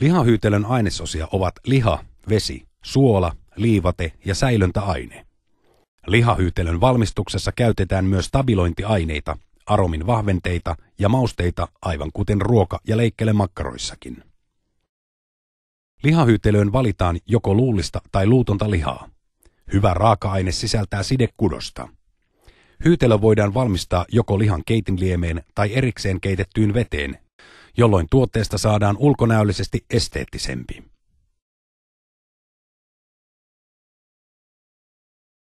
Lihahyytelön ainesosia ovat liha, vesi, suola, liivate ja säilöntäaine. Lihahyytelön valmistuksessa käytetään myös stabilointiaineita, aromin vahventeita ja mausteita, aivan kuten ruoka- ja leikkelemakaroissakin. Lihahyytelöön valitaan joko luullista tai luutonta lihaa. Hyvä raaka-aine sisältää sidekudosta. Hyytelö voidaan valmistaa joko lihan keitinliemeen tai erikseen keitettyyn veteen, jolloin tuotteesta saadaan ulkonäöllisesti esteettisempi.